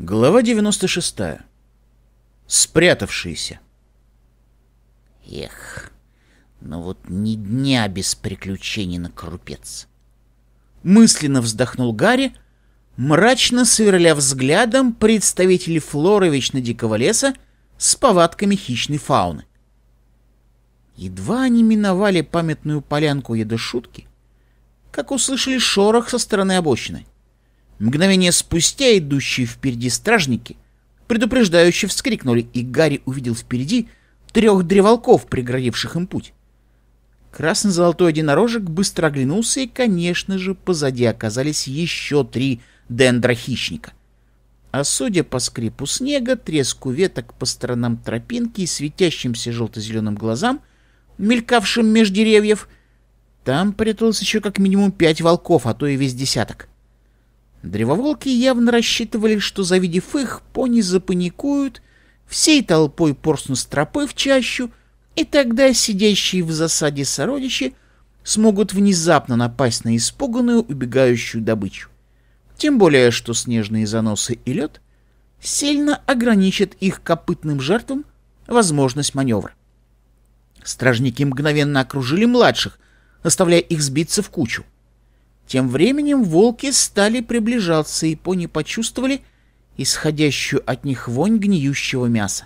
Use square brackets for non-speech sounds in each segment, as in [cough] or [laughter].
Глава 96. Спрятавшиеся. Эх, ну вот ни дня без приключений на крупец. Мысленно вздохнул Гарри, мрачно сверля взглядом представителей флоры вечно дикого леса с повадками хищной фауны. Едва они миновали памятную полянку едошутки, как услышали шорох со стороны обочины — Мгновение спустя идущие впереди стражники предупреждающе вскрикнули, и Гарри увидел впереди трех древолков, преградивших им путь. Красно-золотой единорожек быстро оглянулся, и, конечно же, позади оказались еще три дендрохищника. А судя по скрипу снега, треску веток по сторонам тропинки и светящимся желто-зеленым глазам, мелькавшим меж деревьев, там пряталось еще как минимум пять волков, а то и весь десяток. Древоволки явно рассчитывали, что, завидев их, пони запаникуют, всей толпой порснут с тропы в чащу, и тогда сидящие в засаде сородичи смогут внезапно напасть на испуганную убегающую добычу. Тем более, что снежные заносы и лед сильно ограничат их копытным жертвам возможность маневра. Стражники мгновенно окружили младших, оставляя их сбиться в кучу. Тем временем волки стали приближаться, и пони почувствовали исходящую от них вонь гниющего мяса.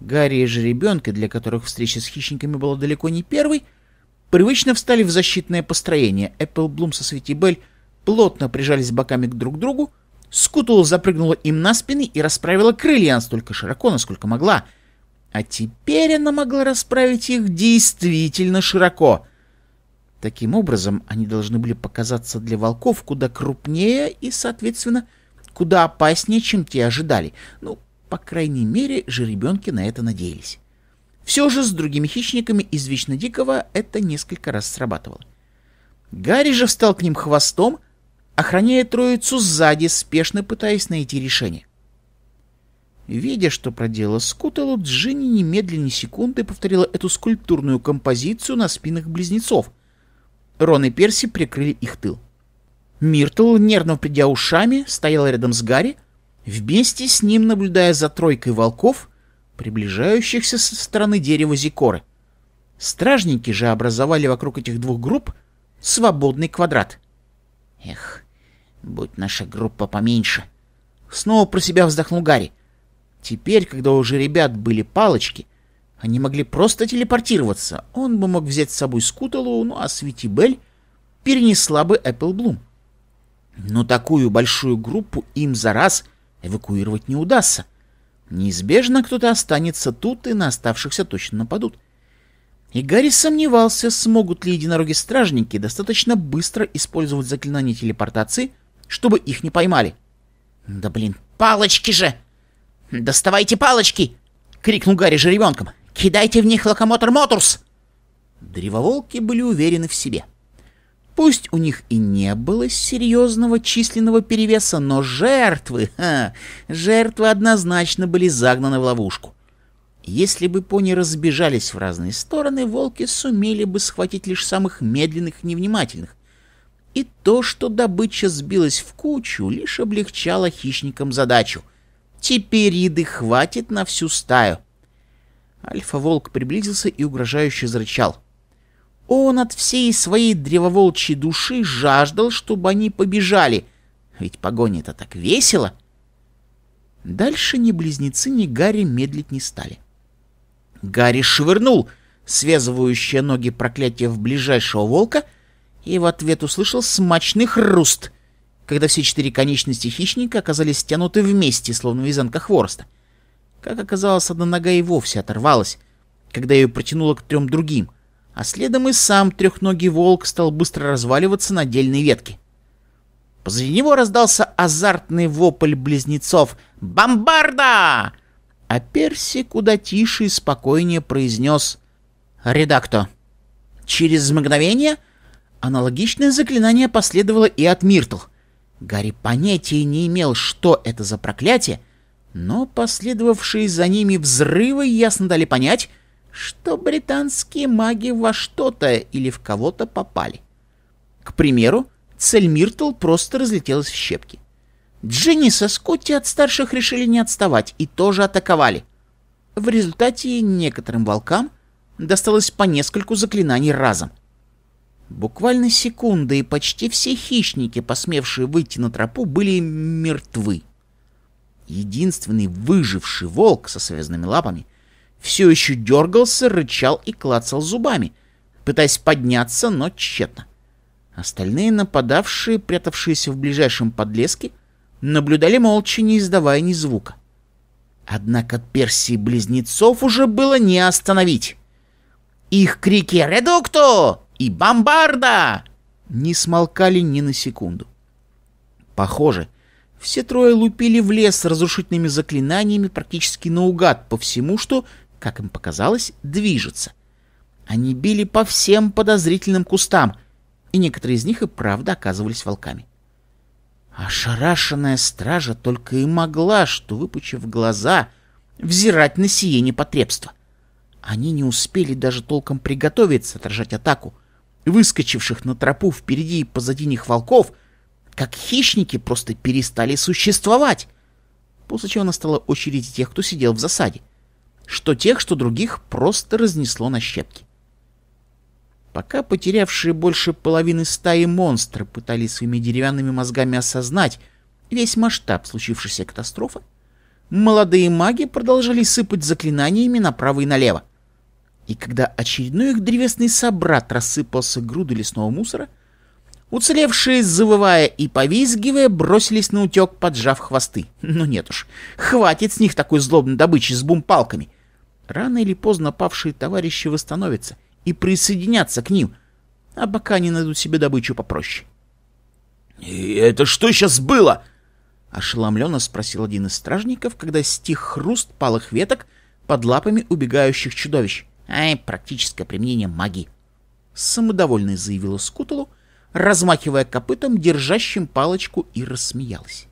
Гарри и жеребенка, для которых встреча с хищниками была далеко не первой, привычно встали в защитное построение. Эпплблум со Светибель плотно прижались боками друг к другу, Скутул запрыгнула им на спины и расправила крылья настолько широко, насколько могла. А теперь она могла расправить их действительно широко. Таким образом, они должны были показаться для волков куда крупнее и, соответственно, куда опаснее, чем те ожидали. Ну, по крайней мере, жеребенки на это надеялись. Все же с другими хищниками из Вечно Дикого это несколько раз срабатывало. Гарри же встал к ним хвостом, охраняя троицу сзади, спешно пытаясь найти решение. Видя, что проделала Скутелу, Джинни немедленно секунды повторила эту скульптурную композицию на спинах близнецов — Рон и Перси прикрыли их тыл. Миртл, нервно придя ушами, стоял рядом с Гарри, вместе с ним наблюдая за тройкой волков, приближающихся со стороны дерева Зикоры. Стражники же образовали вокруг этих двух групп свободный квадрат. «Эх, будь наша группа поменьше!» Снова про себя вздохнул Гарри. Теперь, когда у ребят были палочки, они могли просто телепортироваться. Он бы мог взять с собой Скуталу, ну а Свити Бель перенесла бы Эппл Но такую большую группу им за раз эвакуировать не удастся. Неизбежно кто-то останется тут, и на оставшихся точно нападут. И Гарри сомневался, смогут ли единороги-стражники достаточно быстро использовать заклинание телепортации, чтобы их не поймали. «Да блин, палочки же! Доставайте палочки!» — крикнул Гарри жеребенком. Кидайте в них локомотор Моторс!» Древоволки были уверены в себе. Пусть у них и не было серьезного численного перевеса, но жертвы, ха, жертвы однозначно были загнаны в ловушку. Если бы пони разбежались в разные стороны, волки сумели бы схватить лишь самых медленных и невнимательных. И то, что добыча сбилась в кучу, лишь облегчало хищникам задачу. Теперь еды хватит на всю стаю. Альфа-волк приблизился и угрожающе зарычал. Он от всей своей древоволчьей души жаждал, чтобы они побежали, ведь погоня это так весело. Дальше ни близнецы, ни Гарри медлить не стали. Гарри швырнул связывающее ноги проклятие в ближайшего волка и в ответ услышал смачный хруст, когда все четыре конечности хищника оказались стянуты вместе, словно вязанка хвороста. — как оказалось, одна нога и вовсе оторвалась, когда ее протянуло к трем другим, а следом и сам трехногий волк стал быстро разваливаться на дельные ветки. Позади него раздался азартный вопль близнецов «Бомбарда!», а Перси куда тише и спокойнее произнес «Редакто». Через мгновение аналогичное заклинание последовало и от Миртл. Гарри понятия не имел, что это за проклятие — но последовавшие за ними взрывы ясно дали понять, что британские маги во что-то или в кого-то попали. К примеру, цель Миртл просто разлетелась в щепки. Дженни со Скотти от старших решили не отставать и тоже атаковали. В результате некоторым волкам досталось по нескольку заклинаний разом. Буквально секунды, и почти все хищники, посмевшие выйти на тропу, были мертвы. Единственный выживший волк со связанными лапами все еще дергался, рычал и клацал зубами, пытаясь подняться, но тщетно. Остальные нападавшие, прятавшиеся в ближайшем подлеске, наблюдали молча, не издавая ни звука. Однако Персии близнецов уже было не остановить. Их крики «Редукто!» и «Бомбарда!» не смолкали ни на секунду. Похоже, — все трое лупили в лес с разрушительными заклинаниями практически наугад по всему, что, как им показалось, движется. Они били по всем подозрительным кустам, и некоторые из них и правда оказывались волками. Ошарашенная стража только и могла, что, выпучив глаза, взирать на сие непотребство. Они не успели даже толком приготовиться отражать атаку. Выскочивших на тропу впереди и позади них волков — как хищники просто перестали существовать. После чего настала очередь тех, кто сидел в засаде. Что тех, что других просто разнесло на щепки. Пока потерявшие больше половины стаи монстры пытались своими деревянными мозгами осознать весь масштаб случившейся катастрофы, молодые маги продолжали сыпать заклинаниями направо и налево. И когда очередной их древесный собрат рассыпался груды лесного мусора, Уцелевшие, завывая и повизгивая, бросились на утек, поджав хвосты. Но ну нет уж, хватит с них такой злобной добычи с бумпалками. Рано или поздно павшие товарищи восстановятся и присоединятся к ним, а пока они найдут себе добычу попроще. «И это что сейчас было?» — ошеломленно спросил один из стражников, когда стих хруст палых веток под лапами убегающих чудовищ. «Ай, практическое применение магии!» — самодовольно заявил Скутулу — размахивая копытом, держащим палочку, и рассмеялась.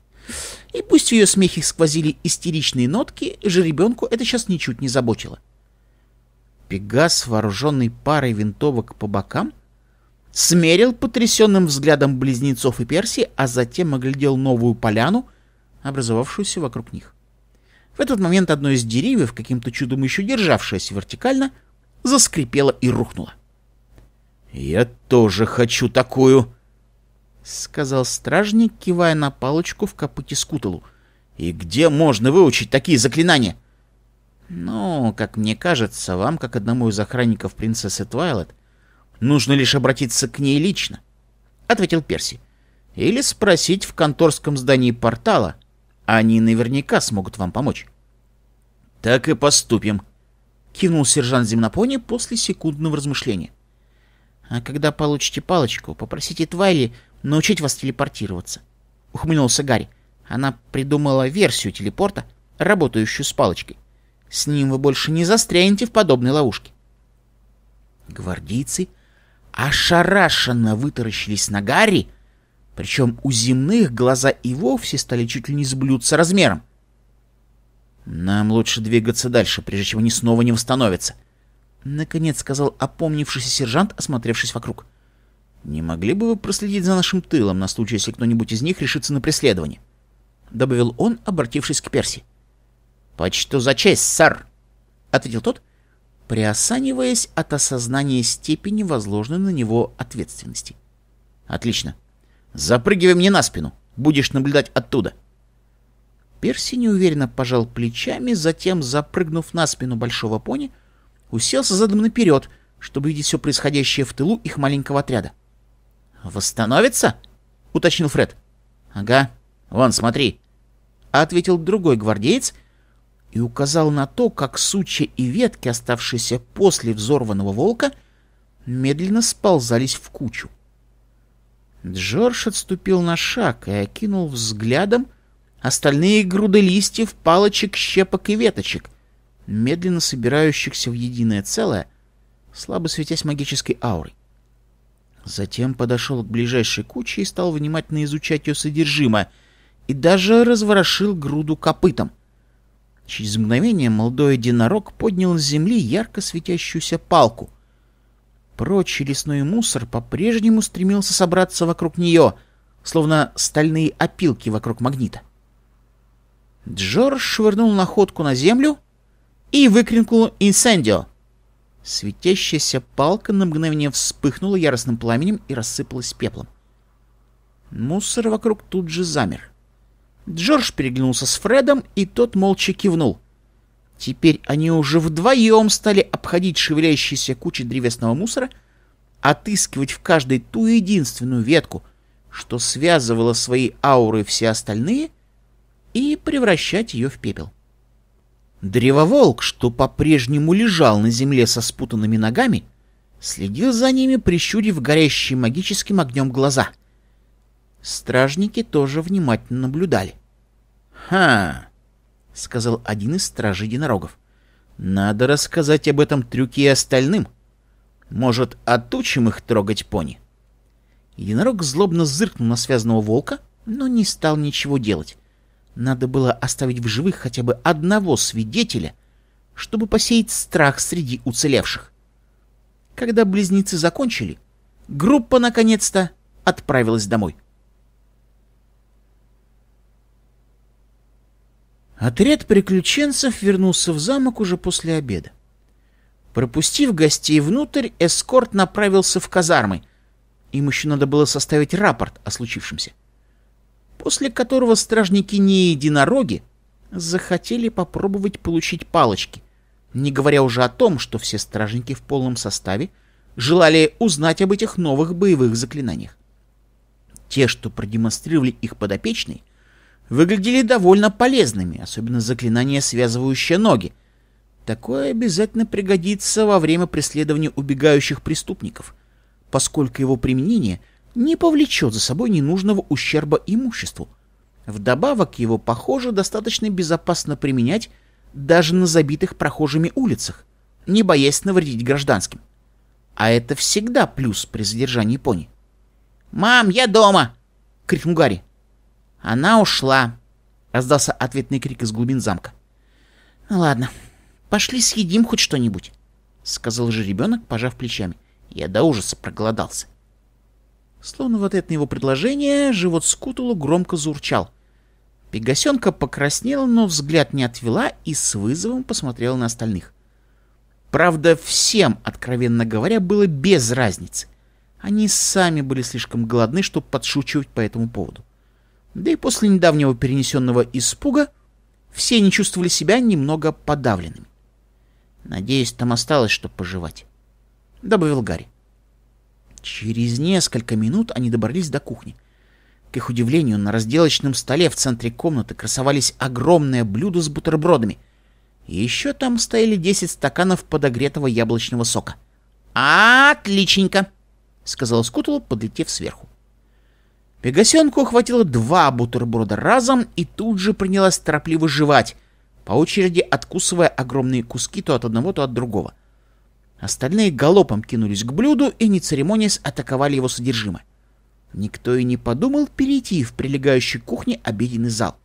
И пусть в ее смехе сквозили истеричные нотки, жеребенку это сейчас ничуть не заботило. Пегас, вооруженный парой винтовок по бокам, смерил потрясенным взглядом близнецов и Перси, а затем оглядел новую поляну, образовавшуюся вокруг них. В этот момент одно из деревьев, каким-то чудом еще державшееся вертикально, заскрипело и рухнуло. «Я тоже хочу такую!» — сказал стражник, кивая на палочку в копыте скуталу. «И где можно выучить такие заклинания?» «Ну, как мне кажется, вам, как одному из охранников принцессы Твайлет, нужно лишь обратиться к ней лично», — ответил Перси. «Или спросить в конторском здании портала. Они наверняка смогут вам помочь». «Так и поступим», — кинул сержант Земнопони после секундного размышления. А когда получите палочку, попросите Твайли научить вас телепортироваться. Ухмыльнулся Гарри. Она придумала версию телепорта, работающую с палочкой. С ним вы больше не застрянете в подобной ловушке. Гвардейцы ошарашенно вытаращились на Гарри, причем у земных глаза и вовсе стали чуть ли не с размером. «Нам лучше двигаться дальше, прежде чем они снова не восстановятся», — наконец сказал опомнившийся сержант, осмотревшись вокруг. «Не могли бы вы проследить за нашим тылом на случай, если кто-нибудь из них решится на преследование?» — добавил он, обратившись к Перси. «Почту за честь, сэр!» — ответил тот, приосаниваясь от осознания степени возложенной на него ответственности. «Отлично. Запрыгивай мне на спину. Будешь наблюдать оттуда». Перси неуверенно пожал плечами, затем, запрыгнув на спину большого пони, уселся задом наперед, чтобы видеть все происходящее в тылу их маленького отряда. «Восстановится?» — уточнил Фред. «Ага. Вон, смотри», — ответил другой гвардеец и указал на то, как сучья и ветки, оставшиеся после взорванного волка, медленно сползались в кучу. Джордж отступил на шаг и окинул взглядом остальные груды листьев, палочек, щепок и веточек — медленно собирающихся в единое целое, слабо светясь магической аурой. Затем подошел к ближайшей куче и стал внимательно изучать ее содержимое, и даже разворошил груду копытом. Через мгновение молодой единорог поднял с земли ярко светящуюся палку. Прочий лесной мусор по-прежнему стремился собраться вокруг нее, словно стальные опилки вокруг магнита. Джордж швырнул находку на землю — и выкрикнул «Инсендио!». Светящаяся палка на мгновение вспыхнула яростным пламенем и рассыпалась пеплом. Мусор вокруг тут же замер. Джордж переглянулся с Фредом, и тот молча кивнул. Теперь они уже вдвоем стали обходить шевелящиеся кучи древесного мусора, отыскивать в каждой ту единственную ветку, что связывала свои ауры все остальные, и превращать ее в пепел. Древоволк, что по-прежнему лежал на земле со спутанными ногами, следил за ними, прищурив горящие магическим огнем глаза. Стражники тоже внимательно наблюдали. «Ха!» — сказал один из стражей единорогов. «Надо рассказать об этом трюке и остальным. Может, отучим их трогать пони?» Единорог злобно зыркнул на связанного волка, но не стал ничего делать. Надо было оставить в живых хотя бы одного свидетеля, чтобы посеять страх среди уцелевших. Когда близнецы закончили, группа наконец-то отправилась домой. Отряд приключенцев вернулся в замок уже после обеда. Пропустив гостей внутрь, эскорт направился в казармы. Им еще надо было составить рапорт о случившемся после которого стражники не единороги захотели попробовать получить палочки, не говоря уже о том, что все стражники в полном составе желали узнать об этих новых боевых заклинаниях. Те, что продемонстрировали их подопечный, выглядели довольно полезными, особенно заклинание, связывающее ноги. Такое обязательно пригодится во время преследования убегающих преступников, поскольку его применение — не повлечет за собой ненужного ущерба имуществу. Вдобавок его, похоже, достаточно безопасно применять даже на забитых прохожими улицах, не боясь навредить гражданским. А это всегда плюс при задержании пони. «Мам, я дома!» — крикнул Гарри. «Она ушла!» — раздался ответный крик из глубин замка. «Ну «Ладно, пошли съедим хоть что-нибудь», — сказал же ребенок, пожав плечами. Я до ужаса проголодался. Словно в ответ на его предложение, живот скутулу громко зурчал Пегасенка покраснела, но взгляд не отвела и с вызовом посмотрела на остальных. Правда, всем, откровенно говоря, было без разницы. Они сами были слишком голодны, чтобы подшучивать по этому поводу. Да и после недавнего перенесенного испуга все не чувствовали себя немного подавленными. «Надеюсь, там осталось что пожевать», — добавил Гарри. Через несколько минут они добрались до кухни. К их удивлению, на разделочном столе в центре комнаты красовались огромное блюдо с бутербродами. еще там стояли 10 стаканов подогретого яблочного сока. «Отличненько!» — сказала Скутл, подлетев сверху. Пегасенку охватило два бутерброда разом и тут же принялась торопливо жевать, по очереди откусывая огромные куски то от одного, то от другого. Остальные галопом кинулись к блюду и, не церемонясь, атаковали его содержимое. Никто и не подумал перейти в прилегающей кухне обеденный зал.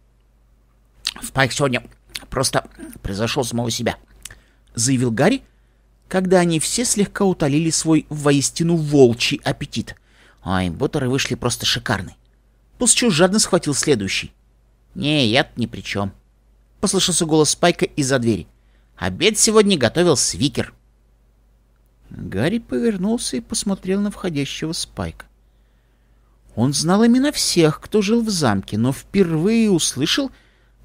«Спайк сегодня просто произошел самого себя», — заявил Гарри, когда они все слегка утолили свой воистину волчий аппетит. Ой, бутеры вышли просто шикарны. Пусчу жадно схватил следующий. «Не, я ни при чем», — послышался голос Спайка из-за двери. «Обед сегодня готовил свикер». Гарри повернулся и посмотрел на входящего Спайка. Он знал имена всех, кто жил в замке, но впервые услышал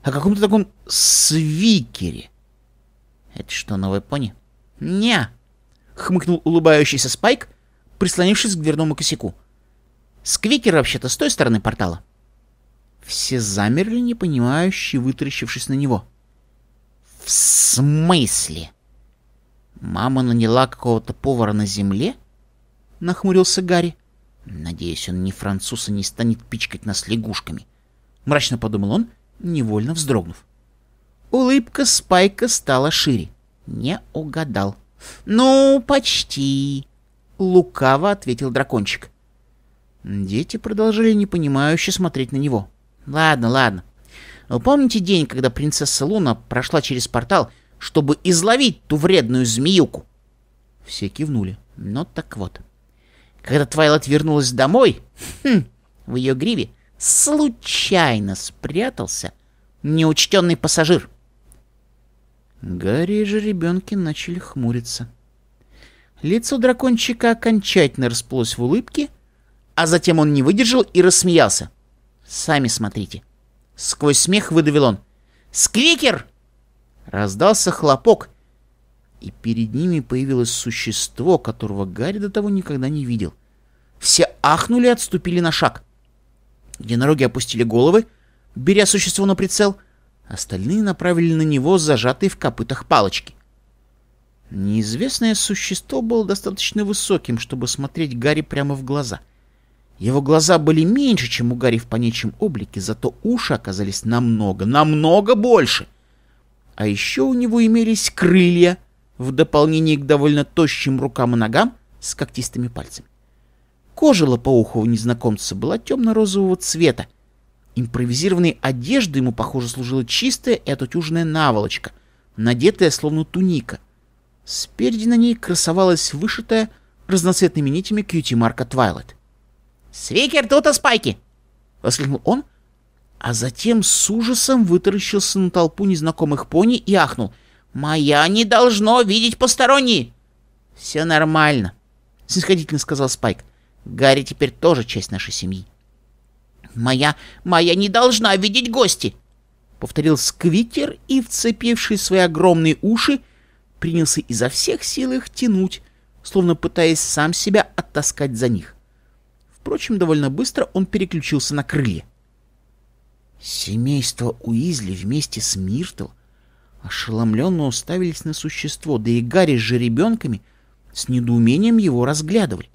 о каком-то таком свикере. «Это что, новая пони?» «Не!» — хмыкнул улыбающийся Спайк, прислонившись к дверному косяку. «Сквикер вообще-то с той стороны портала». Все замерли, непонимающе, вытаращившись на него. «В смысле?» Мама наняла какого-то повара на земле? Нахмурился Гарри. Надеюсь, он не француз и не станет пичкать нас лягушками. Мрачно подумал он, невольно вздрогнув. Улыбка Спайка стала шире. Не угадал. «Ну, почти!» — лукаво ответил дракончик. Дети продолжали непонимающе смотреть на него. «Ладно, ладно. Вы помните день, когда принцесса Луна прошла через портал чтобы изловить ту вредную змеюку. Все кивнули. Ну так вот. Когда Твайлайт вернулась домой, хм, в ее гриве случайно спрятался неучтенный пассажир. Гарри и жеребенки начали хмуриться. Лицо дракончика окончательно расплылось в улыбке, а затем он не выдержал и рассмеялся. «Сами смотрите». Сквозь смех выдавил он. «Сквикер!» Раздался хлопок, и перед ними появилось существо, которого Гарри до того никогда не видел. Все ахнули и отступили на шаг. Единороги опустили головы, беря существо на прицел. Остальные направили на него зажатые в копытах палочки. Неизвестное существо было достаточно высоким, чтобы смотреть Гарри прямо в глаза. Его глаза были меньше, чем у Гарри в паничьем облике, зато уши оказались намного, намного больше. А еще у него имелись крылья, в дополнение к довольно тощим рукам и ногам с когтистыми пальцами. Кожа лопоухого незнакомца была темно-розового цвета. Импровизированной одеждой ему, похоже, служила чистая и отутюженная наволочка, надетая словно туника. Спереди на ней красовалась вышитая разноцветными нитями кьюти-марка Твайлет. «Свикер тут, а спайки!» — воскликнул он, а затем с ужасом вытаращился на толпу незнакомых пони и ахнул. «Моя не должно видеть посторонние!» «Все нормально», — снисходительно сказал Спайк. «Гарри теперь тоже часть нашей семьи». «Моя... моя не должна видеть гости!» Повторил Сквитер и, вцепивший свои огромные уши, принялся изо всех сил их тянуть, словно пытаясь сам себя оттаскать за них. Впрочем, довольно быстро он переключился на крылья. Семейство Уизли вместе с Миртл ошеломленно уставились на существо, да и Гарри с жеребенками с недоумением его разглядывали.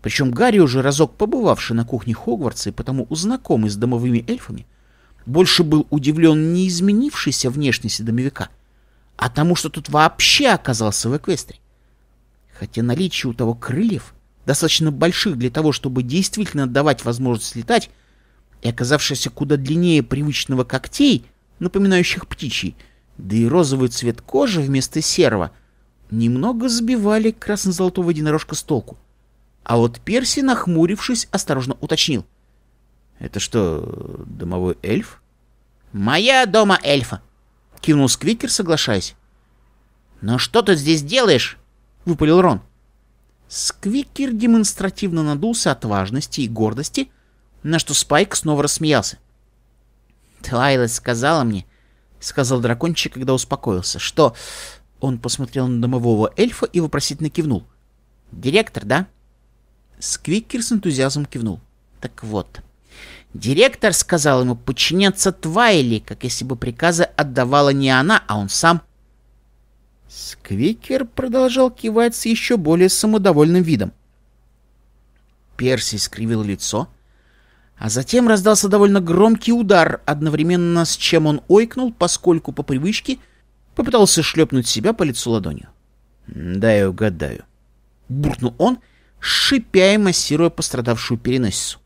Причем Гарри, уже разок побывавший на кухне Хогвартса и потому знакомый с домовыми эльфами, больше был удивлен не изменившейся внешности домовика, а тому, что тут вообще оказался в Эквестре. Хотя наличие у того крыльев, достаточно больших для того, чтобы действительно давать возможность летать, и оказавшийся куда длиннее привычного когтей, напоминающих птичий, да и розовый цвет кожи вместо серого, немного сбивали красно-золотого единорожка с толку. А вот Перси, нахмурившись, осторожно уточнил. «Это что, домовой эльф?» «Моя дома эльфа!» — кинул Сквикер, соглашаясь. «Но что ты здесь делаешь?» — выпалил Рон. Сквикер демонстративно надулся от важности и гордости, на что Спайк снова рассмеялся. «Твайлайт сказала мне», — сказал дракончик, когда успокоился, — «что...» Он посмотрел на домового эльфа и вопросительно кивнул. «Директор, да?» Сквикер с энтузиазмом кивнул. «Так вот...» Директор сказал ему подчиняться Твайли, как если бы приказы отдавала не она, а он сам. Сквикер продолжал кивать с еще более самодовольным видом. Перси скривил лицо — а затем раздался довольно громкий удар, одновременно с чем он ойкнул, поскольку по привычке попытался шлепнуть себя по лицу ладонью. Да я угадаю», — буркнул он, шипя и массируя пострадавшую переносицу.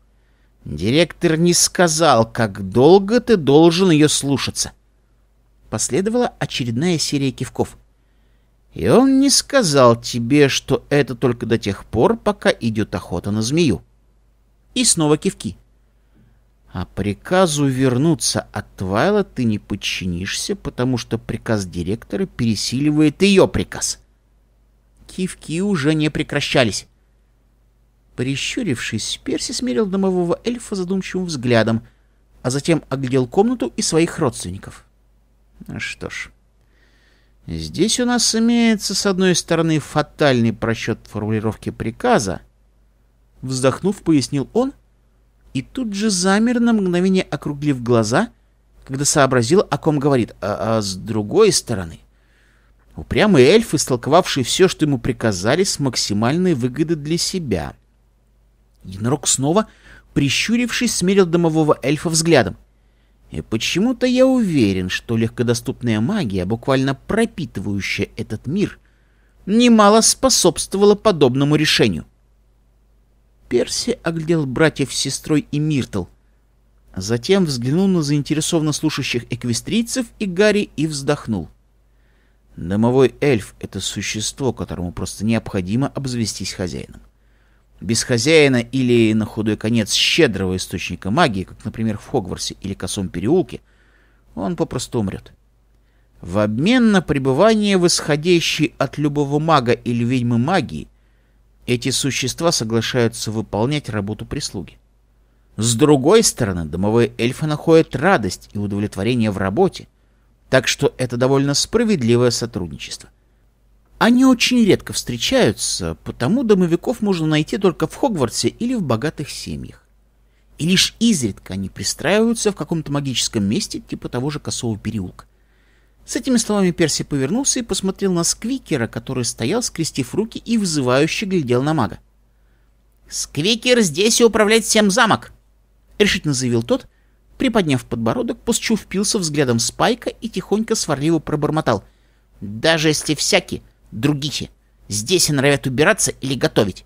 «Директор не сказал, как долго ты должен ее слушаться». Последовала очередная серия кивков. «И он не сказал тебе, что это только до тех пор, пока идет охота на змею». И снова кивки. А приказу вернуться от Твайла ты не подчинишься, потому что приказ директора пересиливает ее приказ. Кивки уже не прекращались. Прищурившись, Перси смерил домового эльфа задумчивым взглядом, а затем оглядел комнату и своих родственников. Что ж, здесь у нас имеется, с одной стороны, фатальный просчет формулировки приказа, вздохнув, пояснил он — и тут же замер на мгновение, округлив глаза, когда сообразил, о ком говорит, а, а с другой стороны. Упрямый эльф, истолковавший все, что ему приказали, с максимальной выгодой для себя. Единорог снова, прищурившись, смерил домового эльфа взглядом. И почему-то я уверен, что легкодоступная магия, буквально пропитывающая этот мир, немало способствовала подобному решению. Перси оглядел братьев с сестрой и Миртл. Затем взглянул на заинтересованно слушающих эквестрийцев и Гарри и вздохнул. Домовой эльф — это существо, которому просто необходимо обзавестись хозяином. Без хозяина или, на худой конец, щедрого источника магии, как, например, в Хогварсе или Косом переулке, он попросту умрет. В обмен на пребывание в от любого мага или ведьмы магии эти существа соглашаются выполнять работу прислуги. С другой стороны, домовые эльфы находят радость и удовлетворение в работе, так что это довольно справедливое сотрудничество. Они очень редко встречаются, потому домовиков можно найти только в Хогвартсе или в богатых семьях. И лишь изредка они пристраиваются в каком-то магическом месте, типа того же Косого переулка. С этими словами Перси повернулся и посмотрел на Сквикера, который стоял, скрестив руки и вызывающе глядел на мага. «Сквикер здесь и управляет всем замок!» — решительно заявил тот, приподняв подбородок, после чего впился взглядом Спайка и тихонько сварливо пробормотал. «Даже если всякие, другихи, здесь и норовят убираться или готовить!»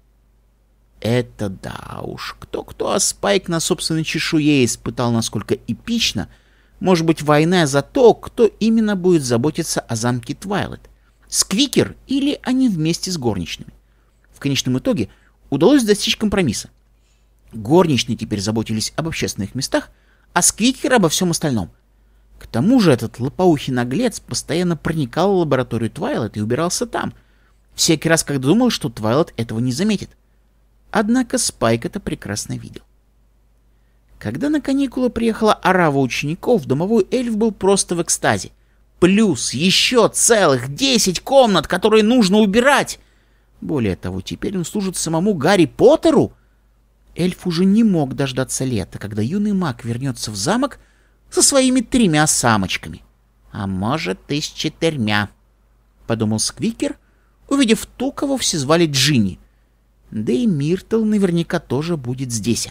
Это да уж, кто-кто, а Спайк на собственной чешуе испытал, насколько эпично — может быть, война за то, кто именно будет заботиться о замке Твайлет. Сквикер или они вместе с горничными. В конечном итоге удалось достичь компромисса. Горничные теперь заботились об общественных местах, а Сквикер обо всем остальном. К тому же этот лопоухий наглец постоянно проникал в лабораторию Твайлет и убирался там. Всякий раз, как думал, что Твайлет этого не заметит. Однако Спайк это прекрасно видел. Когда на каникулы приехала орава учеников, домовой эльф был просто в экстазе. Плюс еще целых десять комнат, которые нужно убирать! Более того, теперь он служит самому Гарри Поттеру. Эльф уже не мог дождаться лета, когда юный маг вернется в замок со своими тремя самочками. А может, и с четырьмя, — подумал Сквикер, увидев ту, кого все звали Джинни. Да и Миртл наверняка тоже будет здесь.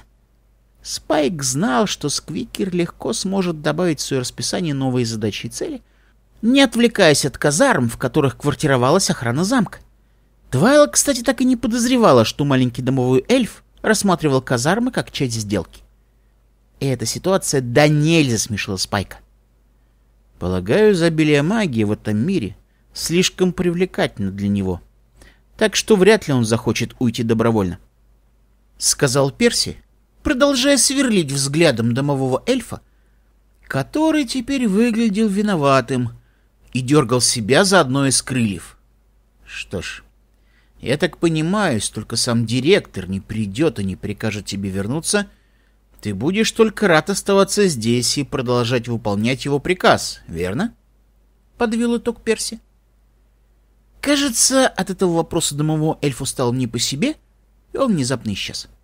Спайк знал, что Сквикер легко сможет добавить в свое расписание новые задачи и цели, не отвлекаясь от казарм, в которых квартировалась охрана замка. Твайла, кстати, так и не подозревала, что маленький домовой эльф рассматривал казармы как часть сделки. И эта ситуация до нельзя смешила Спайка. Полагаю, изобилие магии в этом мире слишком привлекательно для него. Так что вряд ли он захочет уйти добровольно. Сказал Перси, продолжая сверлить взглядом домового эльфа, который теперь выглядел виноватым и дергал себя за одно из крыльев. Что ж, я так понимаю, только сам директор не придет и не прикажет тебе вернуться, ты будешь только рад оставаться здесь и продолжать выполнять его приказ, верно? Подвел итог Перси. Кажется, от этого вопроса домового эльфу стало не по себе, и он внезапно исчез. —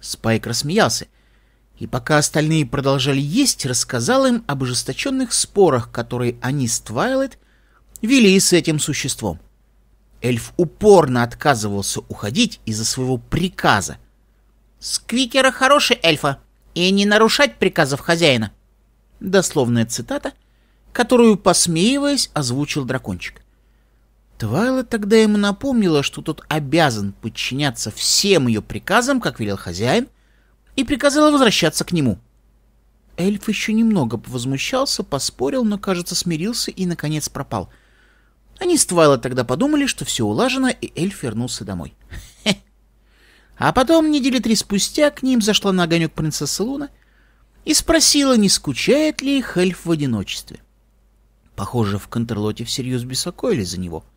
Спайк рассмеялся. И пока остальные продолжали есть, рассказал им об ожесточенных спорах, которые они с Твайлайт вели с этим существом. Эльф упорно отказывался уходить из-за своего приказа. «Сквикера хороший эльфа, и не нарушать приказов хозяина», дословная цитата, которую, посмеиваясь, озвучил дракончик. Твайла тогда ему напомнила, что тот обязан подчиняться всем ее приказам, как велел хозяин, и приказала возвращаться к нему. Эльф еще немного возмущался, поспорил, но, кажется, смирился и, наконец, пропал. Они с Твайла тогда подумали, что все улажено, и эльф вернулся домой. [laughs] А потом, недели три спустя, к ним зашла на огонек принцесса Луна и спросила, не скучает ли их эльф в одиночестве. Похоже, в Контерлоте всерьез беспокоились за него —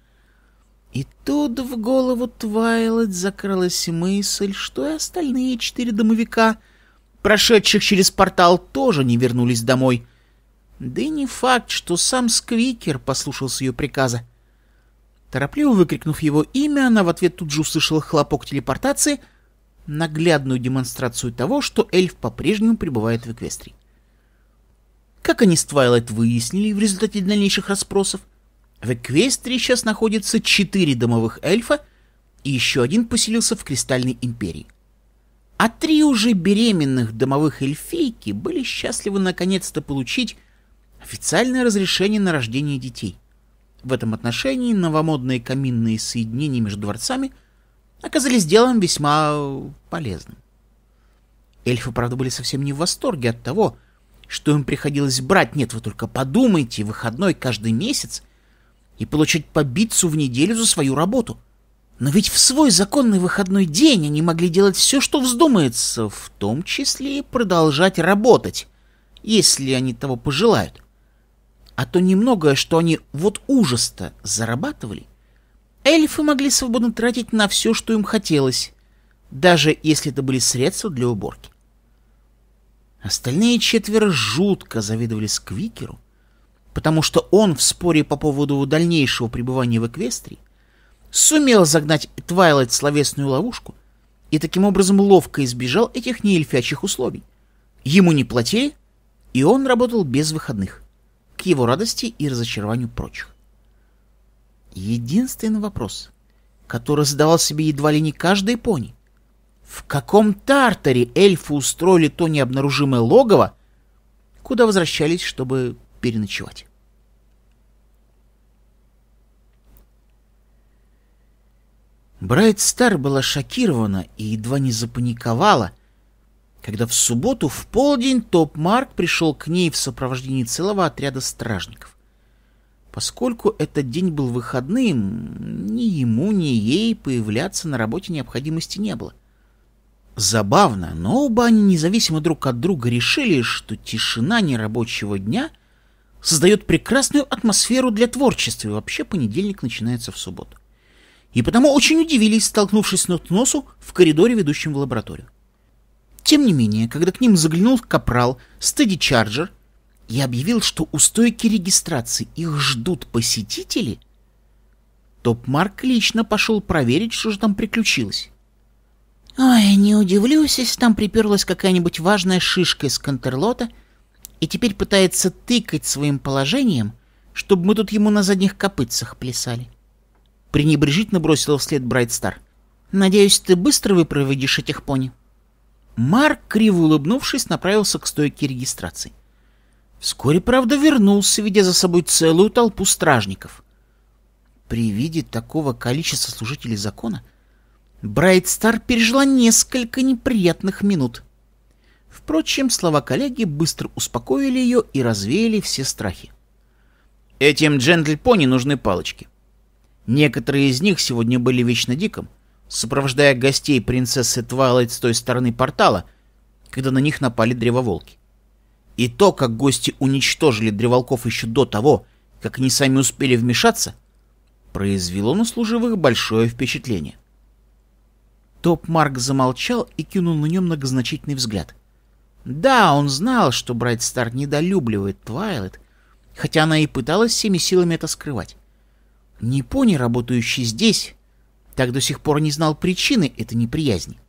и тут в голову Твайлайт закрылась мысль, что и остальные четыре домовика, прошедших через портал, тоже не вернулись домой. Да и не факт, что сам Сквикер послушался ее приказа. Торопливо выкрикнув его имя, она в ответ тут же услышала хлопок телепортации, наглядную демонстрацию того, что эльф по-прежнему пребывает в Эквестрии. Как они с Твайлайт выяснили в результате дальнейших расспросов, в Эквестрии сейчас находится четыре домовых эльфа, и еще один поселился в Кристальной Империи. А три уже беременных домовых эльфейки были счастливы наконец-то получить официальное разрешение на рождение детей. В этом отношении новомодные каминные соединения между дворцами оказались делом весьма полезным. Эльфы, правда, были совсем не в восторге от того, что им приходилось брать. Нет, вы только подумайте, выходной каждый месяц — и получать побитцу в неделю за свою работу. Но ведь в свой законный выходной день они могли делать все, что вздумается, в том числе и продолжать работать, если они того пожелают. А то немногое, что они вот ужас зарабатывали, эльфы могли свободно тратить на все, что им хотелось, даже если это были средства для уборки. Остальные четверо жутко завидовали Сквикеру, потому что он в споре по поводу дальнейшего пребывания в Эквестрии сумел загнать Твайлайт в словесную ловушку и таким образом ловко избежал этих неэльфячих условий. Ему не платили, и он работал без выходных, к его радости и разочарованию прочих. Единственный вопрос, который задавал себе едва ли не каждый пони, в каком Тартаре эльфы устроили то необнаружимое логово, куда возвращались, чтобы переночевать. Брайт Стар была шокирована и едва не запаниковала, когда в субботу в полдень Топ Марк пришел к ней в сопровождении целого отряда стражников. Поскольку этот день был выходным, ни ему, ни ей появляться на работе необходимости не было. Забавно, но оба они независимо друг от друга решили, что тишина нерабочего дня — создает прекрасную атмосферу для творчества, и вообще понедельник начинается в субботу. И потому очень удивились, столкнувшись нос к носу в коридоре, ведущем в лабораторию. Тем не менее, когда к ним заглянул капрал Стеди Чарджер и объявил, что у стойки регистрации их ждут посетители, Топ-Марк лично пошел проверить, что же там приключилось. Ой, не удивлюсь, если там приперлась какая-нибудь важная шишка из Контерлота — и теперь пытается тыкать своим положением, чтобы мы тут ему на задних копытцах плясали. Пренебрежительно бросила вслед Брайтстар. «Надеюсь, ты быстро выпроводишь этих пони?» Марк, криво улыбнувшись, направился к стойке регистрации. Вскоре, правда, вернулся, ведя за собой целую толпу стражников. При виде такого количества служителей закона Брайтстар пережила несколько неприятных минут — Впрочем, слова коллеги быстро успокоили ее и развеяли все страхи. Этим джентльпони нужны палочки. Некоторые из них сегодня были вечно диком, сопровождая гостей принцессы Твайлайт с той стороны портала, когда на них напали древоволки. И то, как гости уничтожили древолков еще до того, как они сами успели вмешаться, произвело на служивых большое впечатление. Топ Марк замолчал и кинул на нем многозначительный взгляд — да, он знал, что Брайт Стар недолюбливает Твайлет, хотя она и пыталась всеми силами это скрывать. Не пони, работающий здесь, так до сих пор не знал причины этой неприязни.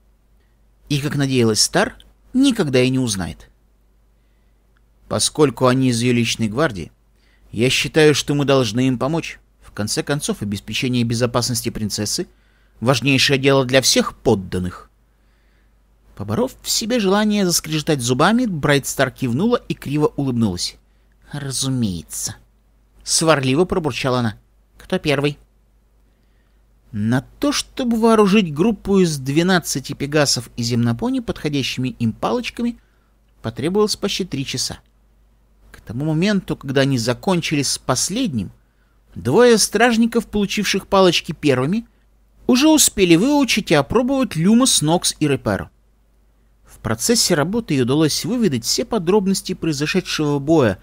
И, как надеялась Стар, никогда и не узнает. Поскольку они из ее личной гвардии, я считаю, что мы должны им помочь. В конце концов, обеспечение безопасности принцессы — важнейшее дело для всех подданных. Поборов в себе желание заскрежетать зубами, Брайтстар кивнула и криво улыбнулась. «Разумеется». Сварливо пробурчала она. «Кто первый?» На то, чтобы вооружить группу из 12 пегасов и земнопони подходящими им палочками, потребовалось почти три часа. К тому моменту, когда они закончили с последним, двое стражников, получивших палочки первыми, уже успели выучить и опробовать люмос, нокс и реперу процессе работы ей удалось выведать все подробности произошедшего боя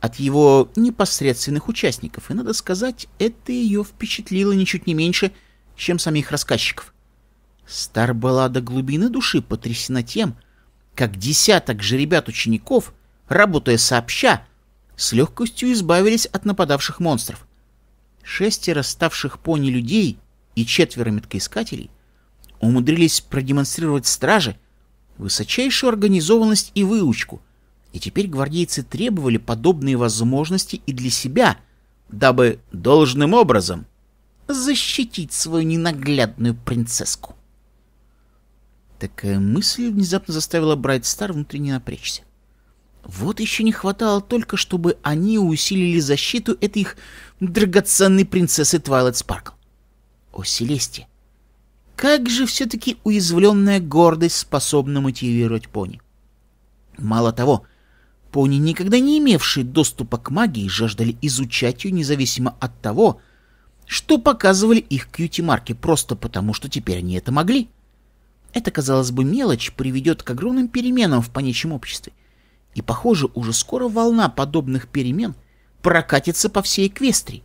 от его непосредственных участников, и, надо сказать, это ее впечатлило ничуть не меньше, чем самих рассказчиков. Стар была до глубины души потрясена тем, как десяток же ребят-учеников, работая сообща, с легкостью избавились от нападавших монстров. Шестеро ставших пони людей и четверо меткоискателей умудрились продемонстрировать страже высочайшую организованность и выучку, и теперь гвардейцы требовали подобные возможности и для себя, дабы должным образом защитить свою ненаглядную принцесску. Такая мысль внезапно заставила Брайт Стар внутренне напрячься. Вот еще не хватало только, чтобы они усилили защиту этой их драгоценной принцессы Твайлет Спаркл. О, Селестия, как же все-таки уязвленная гордость способна мотивировать пони? Мало того, пони, никогда не имевшие доступа к магии, жаждали изучать ее независимо от того, что показывали их кьюти-марки, просто потому, что теперь они это могли. Это казалось бы, мелочь приведет к огромным переменам в паничьем обществе. И, похоже, уже скоро волна подобных перемен прокатится по всей Эквестрии.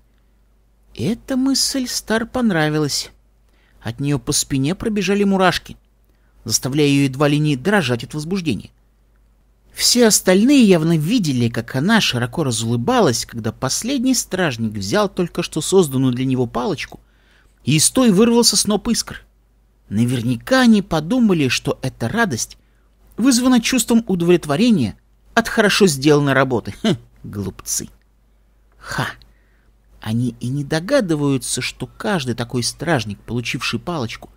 Эта мысль Стар понравилась. От нее по спине пробежали мурашки, заставляя ее едва ли не дрожать от возбуждения. Все остальные явно видели, как она широко разулыбалась, когда последний стражник взял только что созданную для него палочку, и из той вырвался сноп искр. Наверняка они подумали, что эта радость вызвана чувством удовлетворения от хорошо сделанной работы. Хм, глупцы. Ха! Они и не догадываются, что каждый такой стражник, получивший палочку,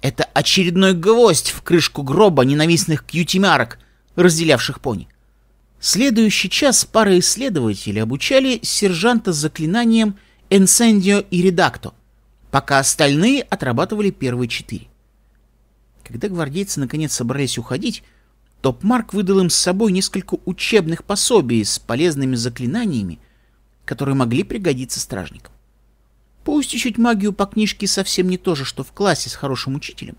это очередной гвоздь в крышку гроба ненавистных кьютимярок, разделявших пони. Следующий час пара исследователей обучали сержанта заклинанием «Энсендио и редакто», пока остальные отрабатывали первые четыре. Когда гвардейцы наконец собрались уходить, Топ-Марк выдал им с собой несколько учебных пособий с полезными заклинаниями, которые могли пригодиться стражникам. Пусть учить магию по книжке совсем не то же, что в классе с хорошим учителем,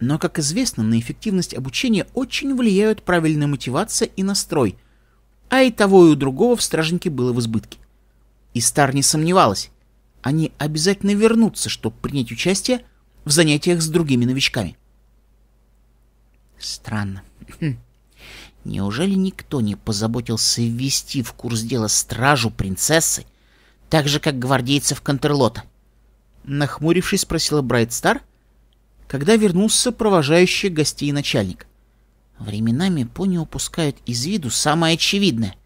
но, как известно, на эффективность обучения очень влияют правильная мотивация и настрой, а и того, и у другого в стражнике было в избытке. И Стар не сомневалась, они обязательно вернутся, чтобы принять участие в занятиях с другими новичками. Странно. Хм. Неужели никто не позаботился ввести в курс дела стражу принцессы, так же, как гвардейцев Контерлота? Нахмурившись, спросила Брайт Стар, когда вернулся провожающий гостей начальник. Временами пони упускают из виду самое очевидное.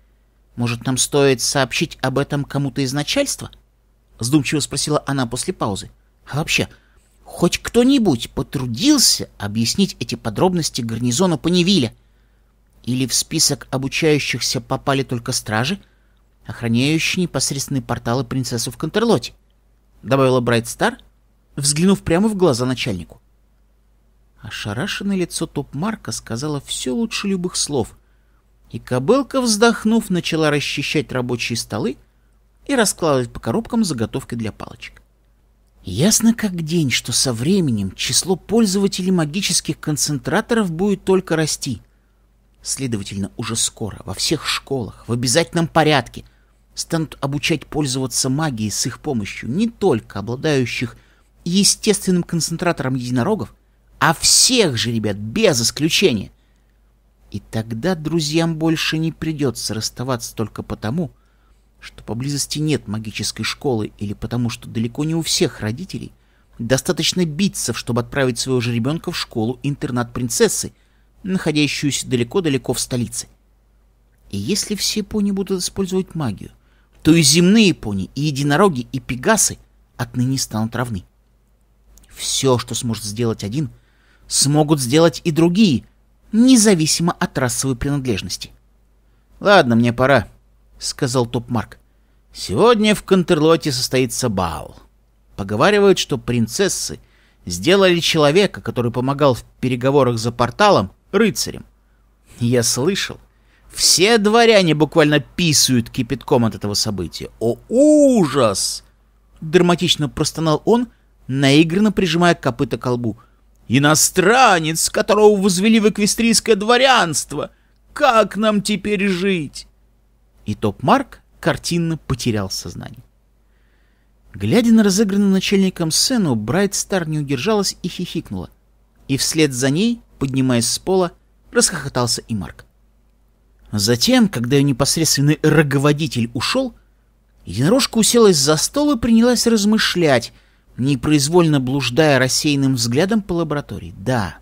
Может, нам стоит сообщить об этом кому-то из начальства? Сдумчиво спросила она после паузы. А вообще, хоть кто-нибудь потрудился объяснить эти подробности гарнизону Паневиля? — или в список обучающихся попали только стражи, охраняющие непосредственные порталы принцессу в Контерлоте? Добавила Брайт Стар, взглянув прямо в глаза начальнику. Ошарашенное лицо Топ-Марка сказала все лучше любых слов, и кобылка, вздохнув, начала расчищать рабочие столы и раскладывать по коробкам заготовки для палочек. Ясно как день, что со временем число пользователей магических концентраторов будет только расти — Следовательно, уже скоро во всех школах в обязательном порядке станут обучать пользоваться магией с их помощью не только обладающих естественным концентратором единорогов, а всех же ребят без исключения. И тогда друзьям больше не придется расставаться только потому, что поблизости нет магической школы или потому, что далеко не у всех родителей достаточно битцев, чтобы отправить своего же ребенка в школу-интернат принцессы – находящуюся далеко-далеко в столице. И если все пони будут использовать магию, то и земные пони, и единороги, и пегасы отныне станут равны. Все, что сможет сделать один, смогут сделать и другие, независимо от расовой принадлежности. «Ладно, мне пора», — сказал Топ-Марк. «Сегодня в Контерлоте состоится бал. Поговаривают, что принцессы сделали человека, который помогал в переговорах за порталом, рыцарем. Я слышал, все дворяне буквально писают кипятком от этого события. О, ужас! Драматично простонал он, наигранно прижимая копыта к колбу. «Иностранец, которого возвели в эквестрийское дворянство! Как нам теперь жить?» И Топ-Марк картинно потерял сознание. Глядя на разыгранную начальником сцену, Брайт Стар не удержалась и хихикнула. И вслед за ней поднимаясь с пола, расхохотался и Марк. Затем, когда ее непосредственный роговодитель ушел, единорожка уселась за стол и принялась размышлять, непроизвольно блуждая рассеянным взглядом по лаборатории. Да,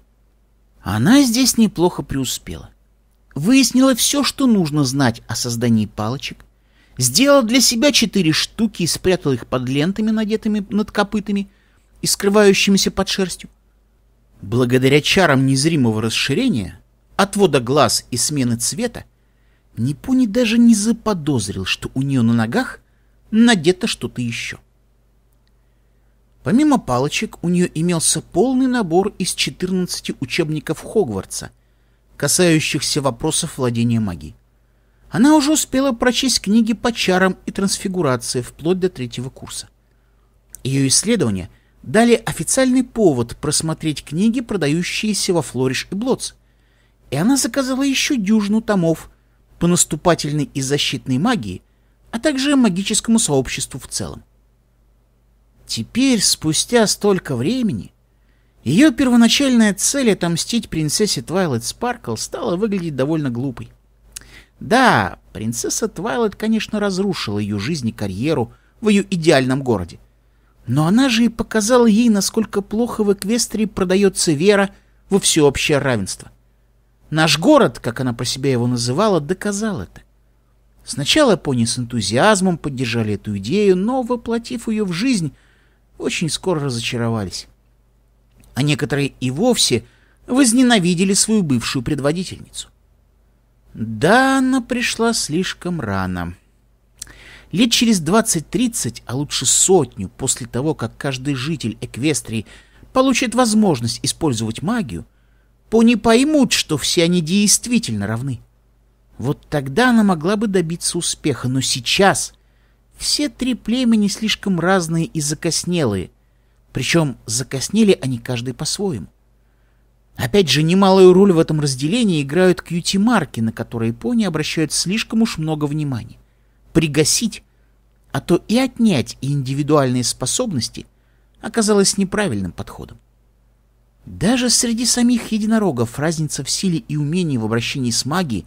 она здесь неплохо преуспела. Выяснила все, что нужно знать о создании палочек, сделала для себя четыре штуки и спрятала их под лентами, надетыми над копытами и скрывающимися под шерстью. Благодаря чарам незримого расширения, отвода глаз и смены цвета, Непони даже не заподозрил, что у нее на ногах надето что-то еще. Помимо палочек у нее имелся полный набор из 14 учебников Хогвартса, касающихся вопросов владения магией. Она уже успела прочесть книги по чарам и трансфигурации вплоть до третьего курса. Ее исследования – дали официальный повод просмотреть книги, продающиеся во Флориш и Блоц. И она заказала еще дюжину томов по наступательной и защитной магии, а также магическому сообществу в целом. Теперь, спустя столько времени, ее первоначальная цель отомстить принцессе Твайлайт Спаркл стала выглядеть довольно глупой. Да, принцесса Твайлайт, конечно, разрушила ее жизнь и карьеру в ее идеальном городе, но она же и показала ей, насколько плохо в Эквестрии продается вера во всеобщее равенство. Наш город, как она про себя его называла, доказал это. Сначала пони с энтузиазмом поддержали эту идею, но, воплотив ее в жизнь, очень скоро разочаровались. А некоторые и вовсе возненавидели свою бывшую предводительницу. Да, она пришла слишком рано. — Лет через 20-30, а лучше сотню, после того, как каждый житель Эквестрии получит возможность использовать магию, пони поймут, что все они действительно равны. Вот тогда она могла бы добиться успеха, но сейчас все три племени слишком разные и закоснелые, причем закоснели они каждый по-своему. Опять же, немалую роль в этом разделении играют кьюти-марки, на которые пони обращают слишком уж много внимания пригасить, а то и отнять индивидуальные способности оказалось неправильным подходом. Даже среди самих единорогов разница в силе и умении в обращении с магией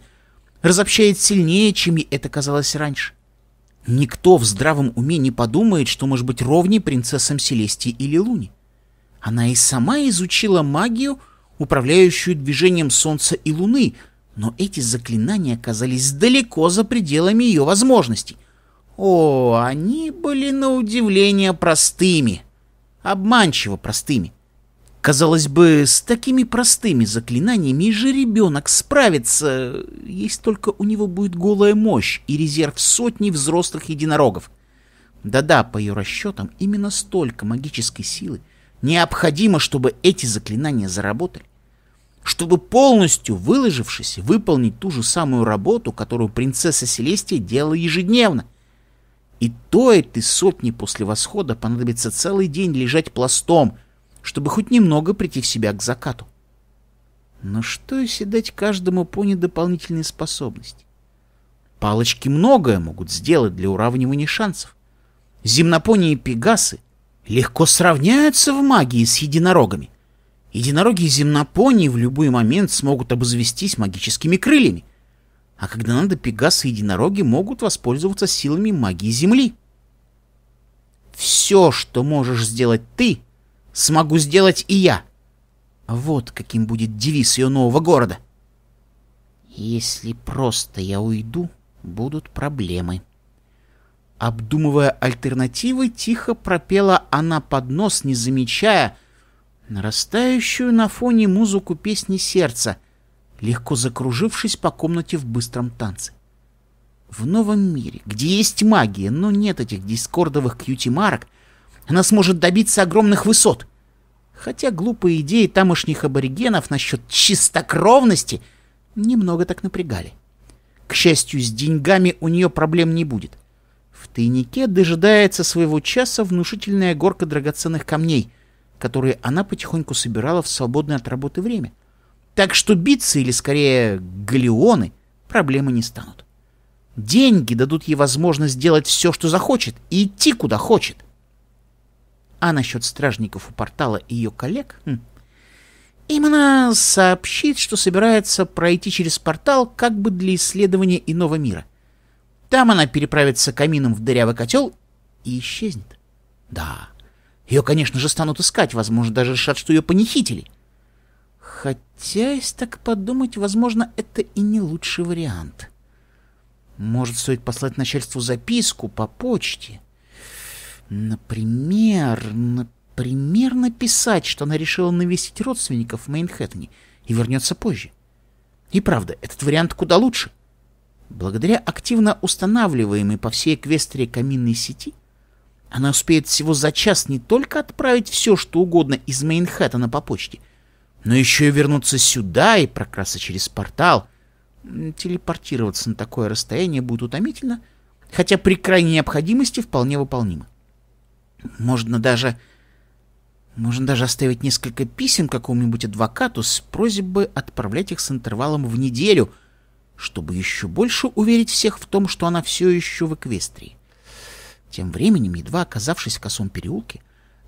разобщает сильнее, чем ей это казалось раньше. Никто в здравом уме не подумает, что может быть ровней принцессам Селестии или Луни. Она и сама изучила магию, управляющую движением Солнца и Луны — но эти заклинания оказались далеко за пределами ее возможностей. О, они были на удивление простыми, обманчиво простыми. Казалось бы, с такими простыми заклинаниями же ребенок справится, если только у него будет голая мощь и резерв сотни взрослых единорогов. Да-да, по ее расчетам, именно столько магической силы необходимо, чтобы эти заклинания заработали чтобы полностью выложившись, выполнить ту же самую работу, которую принцесса Селестия делала ежедневно. И то этой сотни после восхода понадобится целый день лежать пластом, чтобы хоть немного прийти в себя к закату. Но что если дать каждому пони дополнительные способности? Палочки многое могут сделать для уравнивания шансов. Земнопони и пегасы легко сравняются в магии с единорогами. Единороги и земнопонии в любой момент смогут обозвестись магическими крыльями. А когда надо, пегасы и единороги могут воспользоваться силами магии Земли. Все, что можешь сделать ты, смогу сделать и я. Вот каким будет девиз ее нового города. Если просто я уйду, будут проблемы. Обдумывая альтернативы, тихо пропела она под нос, не замечая, нарастающую на фоне музыку песни сердца, легко закружившись по комнате в быстром танце. В новом мире, где есть магия, но нет этих дискордовых кьюти-марок, она сможет добиться огромных высот. Хотя глупые идеи тамошних аборигенов насчет чистокровности немного так напрягали. К счастью, с деньгами у нее проблем не будет. В тайнике дожидается своего часа внушительная горка драгоценных камней — которые она потихоньку собирала в свободное от работы время. Так что биться, или скорее галеоны, проблемы не станут. Деньги дадут ей возможность сделать все, что захочет, и идти куда хочет. А насчет стражников у портала и ее коллег... Хм, им она сообщит, что собирается пройти через портал как бы для исследования иного мира. Там она переправится камином в дырявый котел и исчезнет. Да, ее, конечно же, станут искать, возможно, даже решат, что ее понихитили. Хотя, если так подумать, возможно, это и не лучший вариант. Может, стоит послать начальству записку по почте? Например, например, написать, что она решила навестить родственников в Мейнхэттене и вернется позже. И правда, этот вариант куда лучше. Благодаря активно устанавливаемой по всей Эквестрии каминной сети, она успеет всего за час не только отправить все, что угодно из Мейнхэттена по почте, но еще и вернуться сюда и прокраса через портал. Телепортироваться на такое расстояние будет утомительно, хотя при крайней необходимости вполне выполнимо. Можно даже... Можно даже оставить несколько писем какому-нибудь адвокату с просьбой отправлять их с интервалом в неделю, чтобы еще больше уверить всех в том, что она все еще в Эквестрии. Тем временем, едва оказавшись в косом переулке,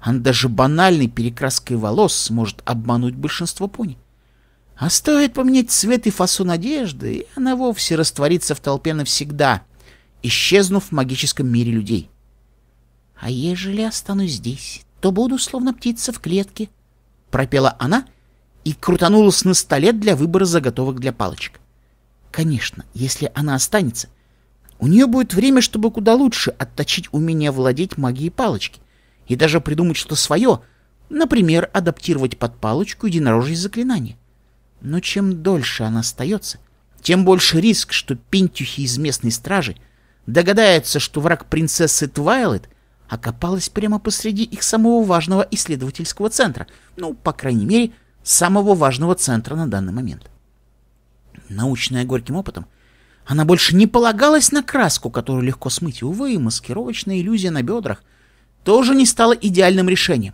он даже банальной перекраской волос сможет обмануть большинство пони. А стоит поменять цвет и фасон одежды, и она вовсе растворится в толпе навсегда, исчезнув в магическом мире людей. «А ежели останусь здесь, то буду словно птица в клетке», — пропела она и крутанулась на столе для выбора заготовок для палочек. Конечно, если она останется, у нее будет время, чтобы куда лучше отточить умение владеть магией палочки и даже придумать что-то свое, например, адаптировать под палочку единорожье заклинание. Но чем дольше она остается, тем больше риск, что пентюхи из местной стражи догадаются, что враг принцессы Твайлет окопалась прямо посреди их самого важного исследовательского центра, ну, по крайней мере, самого важного центра на данный момент. Научная горьким опытом, она больше не полагалась на краску, которую легко смыть. Увы, и маскировочная иллюзия на бедрах тоже не стала идеальным решением.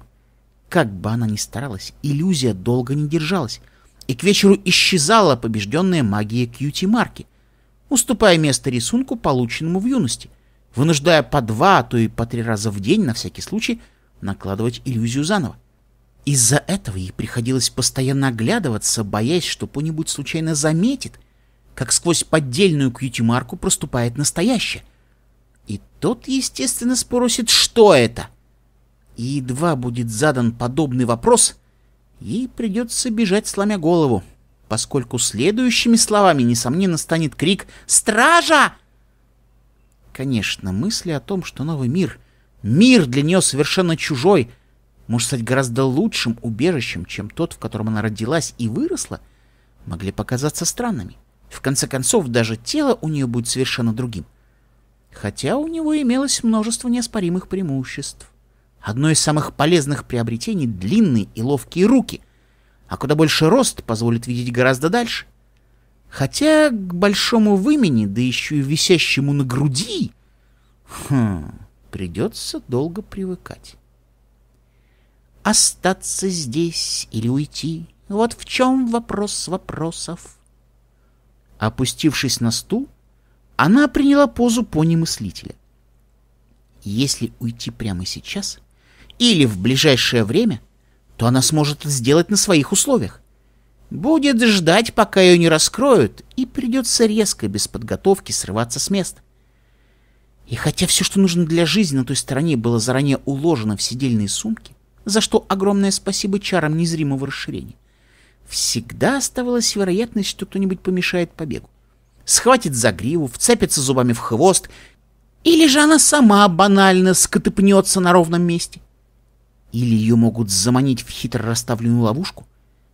Как бы она ни старалась, иллюзия долго не держалась, и к вечеру исчезала побежденная магия кьюти-марки, уступая место рисунку, полученному в юности, вынуждая по два, а то и по три раза в день, на всякий случай, накладывать иллюзию заново. Из-за этого ей приходилось постоянно оглядываться, боясь, что кто-нибудь случайно заметит как сквозь поддельную кьюти-марку проступает настоящее. И тот, естественно, спросит, что это. И едва будет задан подобный вопрос, ей придется бежать, сломя голову, поскольку следующими словами, несомненно, станет крик «Стража!». Конечно, мысли о том, что новый мир, мир для нее совершенно чужой, может стать гораздо лучшим убежищем, чем тот, в котором она родилась и выросла, могли показаться странными. В конце концов, даже тело у нее будет совершенно другим. Хотя у него имелось множество неоспоримых преимуществ. Одно из самых полезных приобретений — длинные и ловкие руки, а куда больше рост позволит видеть гораздо дальше. Хотя к большому вымени, да еще и висящему на груди, хм, придется долго привыкать. Остаться здесь или уйти — вот в чем вопрос вопросов. Опустившись на стул, она приняла позу пони-мыслителя. Если уйти прямо сейчас или в ближайшее время, то она сможет это сделать на своих условиях. Будет ждать, пока ее не раскроют, и придется резко, без подготовки, срываться с места. И хотя все, что нужно для жизни на той стороне, было заранее уложено в сидельные сумки, за что огромное спасибо чарам незримого расширения, всегда оставалась вероятность, что кто-нибудь помешает побегу. Схватит за гриву, вцепится зубами в хвост, или же она сама банально скотыпнется на ровном месте. Или ее могут заманить в хитро расставленную ловушку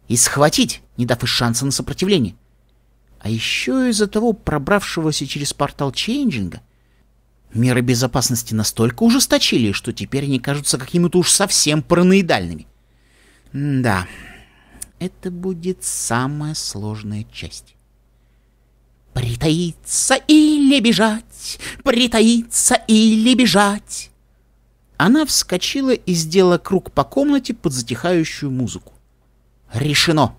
и схватить, не дав и шанса на сопротивление. А еще из-за того пробравшегося через портал чейнджинга меры безопасности настолько ужесточили, что теперь они кажутся какими-то уж совсем параноидальными. М да это будет самая сложная часть. «Притаиться или бежать! Притаиться или бежать!» Она вскочила и сделала круг по комнате под затихающую музыку. «Решено!»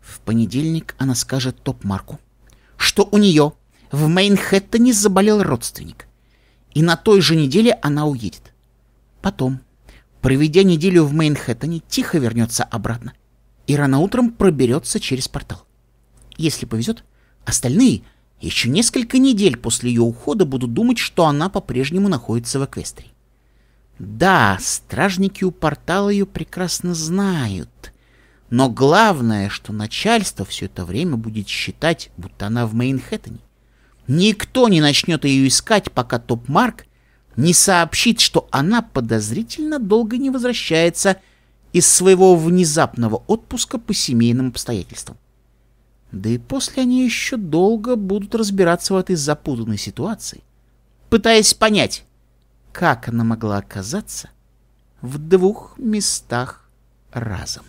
В понедельник она скажет топ-марку, что у нее в Мейнхэттене заболел родственник. И на той же неделе она уедет. Потом, проведя неделю в Мейнхэттене, тихо вернется обратно и рано утром проберется через портал. Если повезет, остальные еще несколько недель после ее ухода будут думать, что она по-прежнему находится в Эквестрии. Да, стражники у портала ее прекрасно знают. Но главное, что начальство все это время будет считать, будто она в Мейнхэттене. Никто не начнет ее искать, пока Топ-Марк не сообщит, что она подозрительно долго не возвращается — из своего внезапного отпуска по семейным обстоятельствам. Да и после они еще долго будут разбираться в этой запутанной ситуации, пытаясь понять, как она могла оказаться в двух местах разом.